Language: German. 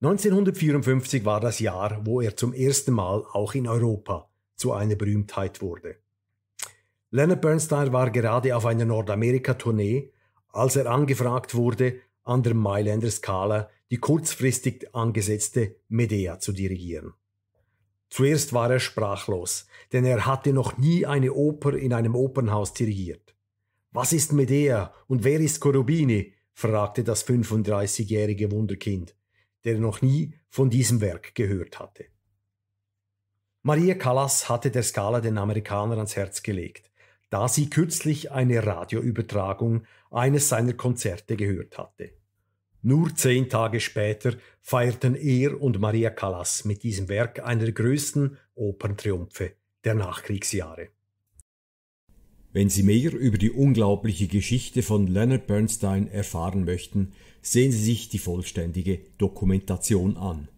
1954 war das Jahr, wo er zum ersten Mal auch in Europa zu einer Berühmtheit wurde. Leonard Bernstein war gerade auf einer Nordamerika-Tournee, als er angefragt wurde, an der Mailänder Skala die kurzfristig angesetzte Medea zu dirigieren. Zuerst war er sprachlos, denn er hatte noch nie eine Oper in einem Opernhaus dirigiert. Was ist Medea und wer ist Korubini? fragte das 35-jährige Wunderkind der noch nie von diesem Werk gehört hatte. Maria Callas hatte der Skala den Amerikanern ans Herz gelegt, da sie kürzlich eine Radioübertragung eines seiner Konzerte gehört hatte. Nur zehn Tage später feierten er und Maria Callas mit diesem Werk einer der größten Operntriumphe der Nachkriegsjahre. Wenn Sie mehr über die unglaubliche Geschichte von Leonard Bernstein erfahren möchten, sehen Sie sich die vollständige Dokumentation an